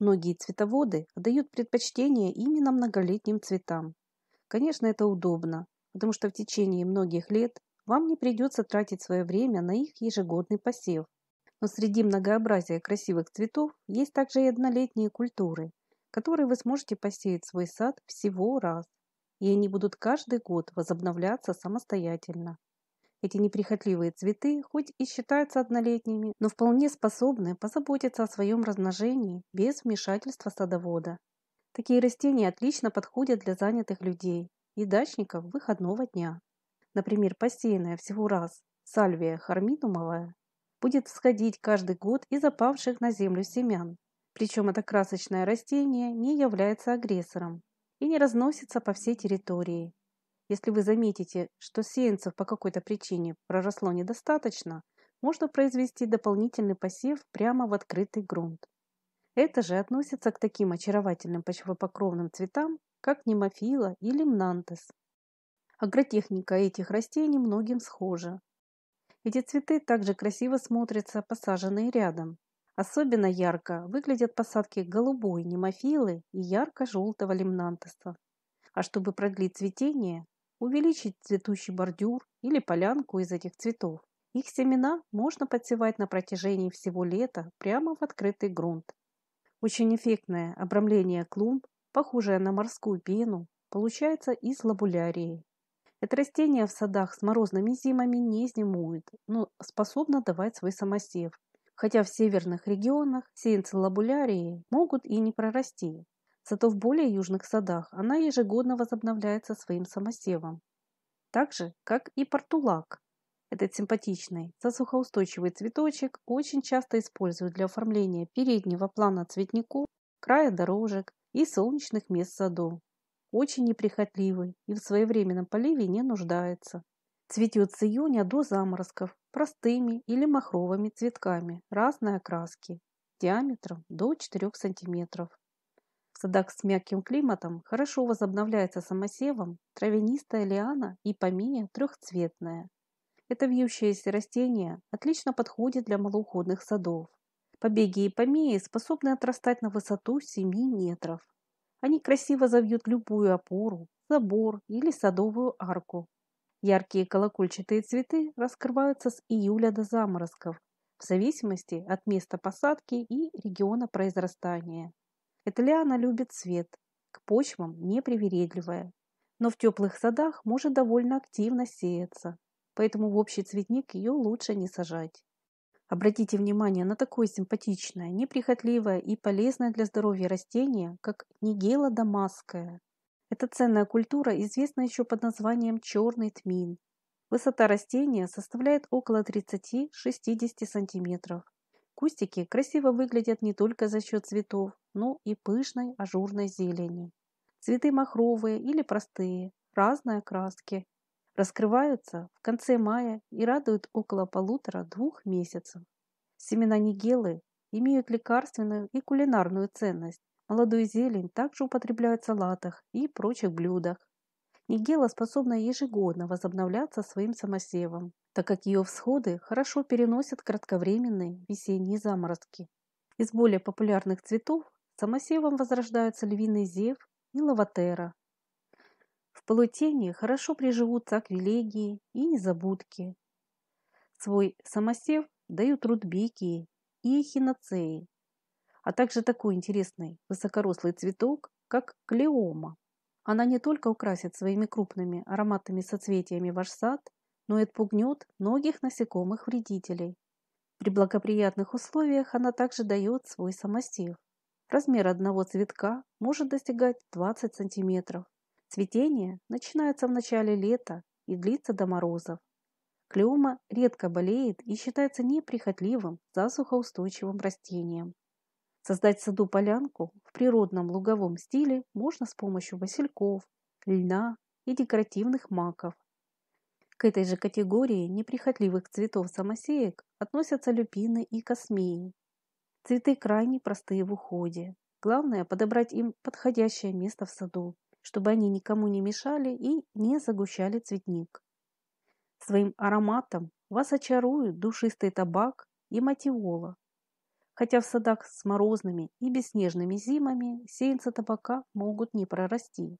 Многие цветоводы отдают предпочтение именно многолетним цветам. Конечно, это удобно, потому что в течение многих лет вам не придется тратить свое время на их ежегодный посев. Но среди многообразия красивых цветов есть также и однолетние культуры, которые вы сможете посеять в свой сад всего раз, и они будут каждый год возобновляться самостоятельно. Эти неприхотливые цветы, хоть и считаются однолетними, но вполне способны позаботиться о своем размножении без вмешательства садовода. Такие растения отлично подходят для занятых людей и дачников выходного дня. Например, посеянная всего раз сальвия харминумовая будет всходить каждый год из опавших на землю семян. Причем это красочное растение не является агрессором и не разносится по всей территории, если вы заметите, что сеянцев по какой-то причине проросло недостаточно, можно произвести дополнительный посев прямо в открытый грунт. Это же относится к таким очаровательным почвопокровным цветам, как немофила или мнантес. Агротехника этих растений многим схожа. Эти цветы также красиво смотрятся посаженные рядом. Особенно ярко выглядят посадки голубой немофилы и ярко-желтого лимнантеса. А чтобы продлить цветение, увеличить цветущий бордюр или полянку из этих цветов. Их семена можно подсевать на протяжении всего лета прямо в открытый грунт. Очень эффектное обрамление клумб, похожее на морскую пену, получается из лабулярии. Это растение в садах с морозными зимами не зимует, но способно давать свой самосев, хотя в северных регионах сеянцы лабулярии могут и не прорасти. Зато в более южных садах она ежегодно возобновляется своим самосевом. Так же, как и портулак. Этот симпатичный, засухоустойчивый цветочек очень часто используют для оформления переднего плана цветников, края дорожек и солнечных мест садов. Очень неприхотливый и в своевременном поливе не нуждается. Цветет с июня до заморозков простыми или махровыми цветками разной окраски диаметром до 4 см. Садак с мягким климатом хорошо возобновляется самосевом, травянистая лиана и помия трехцветная. Это вьющееся растение отлично подходит для малоуходных садов. Побеги и помеи способны отрастать на высоту 7 метров. Они красиво завьют любую опору, забор или садовую арку. Яркие колокольчатые цветы раскрываются с июля до заморозков, в зависимости от места посадки и региона произрастания. Этелиана любит свет, к почвам непривередливая, но в теплых садах может довольно активно сеяться, поэтому в общий цветник ее лучше не сажать. Обратите внимание на такое симпатичное, неприхотливое и полезное для здоровья растение, как нигела дамасская. Эта ценная культура известна еще под названием черный тмин. Высота растения составляет около 30-60 см. Кустики красиво выглядят не только за счет цветов, ну и пышной ажурной зелени. Цветы махровые или простые, разные окраски. Раскрываются в конце мая и радуют около полутора-двух месяцев. Семена нигелы имеют лекарственную и кулинарную ценность. Молодую зелень также употребляют в салатах и прочих блюдах. Нигела способна ежегодно возобновляться своим самосевом, так как ее всходы хорошо переносят кратковременные весенние заморозки. Из более популярных цветов Самосевом возрождаются львиный зев и лаватера. В полутени хорошо приживутся аквилегии и незабудки. Свой самосев дают рудбекии и эхиноцеи, а также такой интересный высокорослый цветок, как клеома. Она не только украсит своими крупными ароматными соцветиями ваш сад, но и отпугнет многих насекомых-вредителей. При благоприятных условиях она также дает свой самосев. Размер одного цветка может достигать 20 см. Цветение начинается в начале лета и длится до морозов. Клеома редко болеет и считается неприхотливым, засухоустойчивым растением. Создать в саду полянку в природном луговом стиле можно с помощью васильков, льна и декоративных маков. К этой же категории неприхотливых цветов самосеек относятся люпины и космеи. Цветы крайне простые в уходе. Главное – подобрать им подходящее место в саду, чтобы они никому не мешали и не загущали цветник. Своим ароматом вас очаруют душистый табак и матиола. Хотя в садах с морозными и бесснежными зимами сеянцы табака могут не прорасти.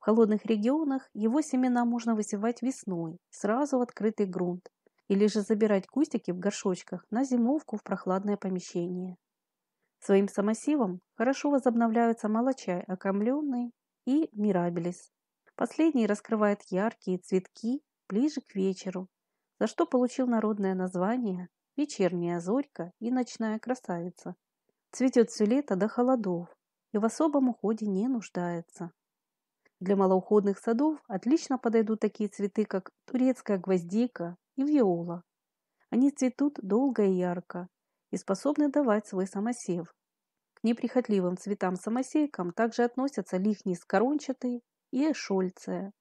В холодных регионах его семена можно высевать весной, сразу в открытый грунт, или же забирать кустики в горшочках на зимовку в прохладное помещение. Своим самосивом хорошо возобновляются молочай, окамленный и мирабелис. Последний раскрывает яркие цветки ближе к вечеру, за что получил народное название «Вечерняя зорька» и «Ночная красавица». Цветет все лето до холодов и в особом уходе не нуждается. Для малоуходных садов отлично подойдут такие цветы, как турецкая гвоздика и виола. Они цветут долго и ярко, и способны давать свой самосев. К неприхотливым цветам-самосейкам также относятся лихнис корончатый и эшольция.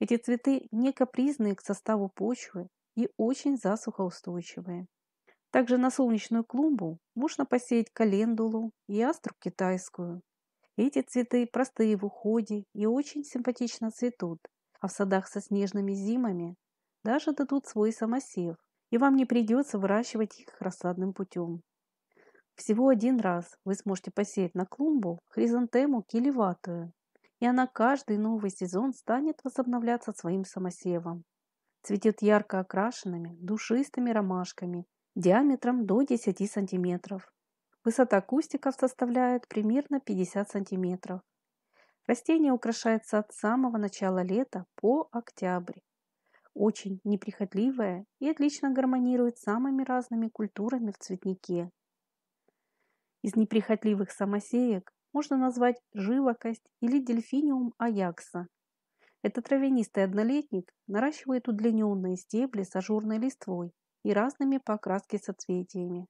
Эти цветы не капризные к составу почвы и очень засухоустойчивые. Также на солнечную клумбу можно посеять календулу и астру китайскую. Эти цветы простые в уходе и очень симпатично цветут, а в садах со снежными зимами даже дадут свой самосев и вам не придется выращивать их рассадным путем. Всего один раз вы сможете посеять на клумбу хризантему килеватую, и она каждый новый сезон станет возобновляться своим самосевом. Цветет ярко окрашенными, душистыми ромашками диаметром до 10 сантиметров. Высота кустиков составляет примерно 50 сантиметров. Растение украшается от самого начала лета по октябрь очень неприхотливая и отлично гармонирует с самыми разными культурами в цветнике. Из неприхотливых самосеек можно назвать живокость или дельфиниум аякса. Это травянистый однолетник наращивает удлиненные стебли с ажурной листвой и разными по окраске соцветиями.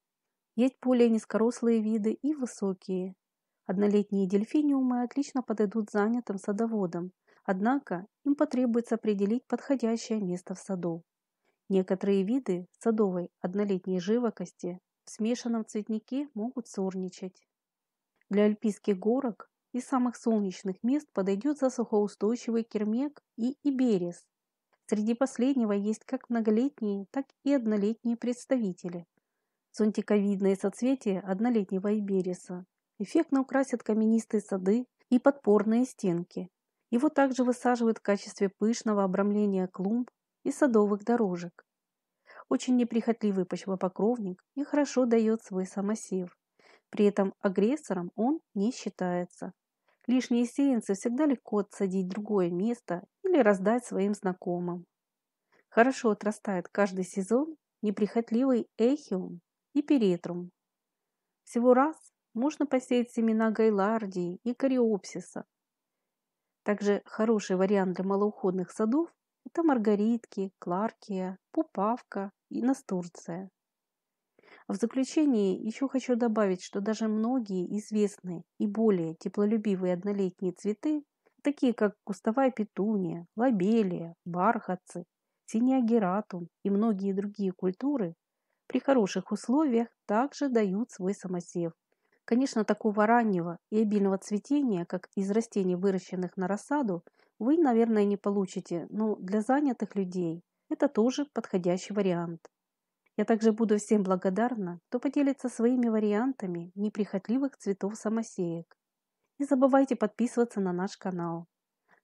Есть более низкорослые виды и высокие. Однолетние дельфиниумы отлично подойдут занятым садоводам, Однако им потребуется определить подходящее место в саду. Некоторые виды садовой однолетней живокости в смешанном цветнике могут сорничать. Для альпийских горок и самых солнечных мест подойдет засухоустойчивый кермек и иберис. Среди последнего есть как многолетние, так и однолетние представители. Зонтиковидные соцветия однолетнего ибериса эффектно украсят каменистые сады и подпорные стенки, его также высаживают в качестве пышного обрамления клумб и садовых дорожек. Очень неприхотливый почвопокровник и хорошо дает свой самосев. При этом агрессором он не считается. Лишние сеянцы всегда легко отсадить другое место или раздать своим знакомым. Хорошо отрастает каждый сезон неприхотливый эхиум и перетрум. Всего раз можно посеять семена гайлардии и кориопсиса. Также хороший вариант для малоуходных садов – это маргаритки, кларкия, пупавка и настурция. В заключение еще хочу добавить, что даже многие известные и более теплолюбивые однолетние цветы, такие как кустовая петуния, лобелия, бархатцы, синеагератум и многие другие культуры, при хороших условиях также дают свой самосев Конечно, такого раннего и обильного цветения, как из растений, выращенных на рассаду, вы, наверное, не получите, но для занятых людей это тоже подходящий вариант. Я также буду всем благодарна, кто поделится своими вариантами неприхотливых цветов самосеек. Не забывайте подписываться на наш канал.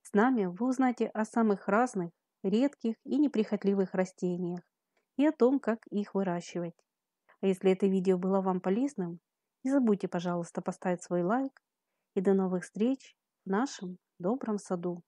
С нами вы узнаете о самых разных, редких и неприхотливых растениях и о том, как их выращивать. А если это видео было вам полезным, не забудьте, пожалуйста, поставить свой лайк. И до новых встреч в нашем добром саду.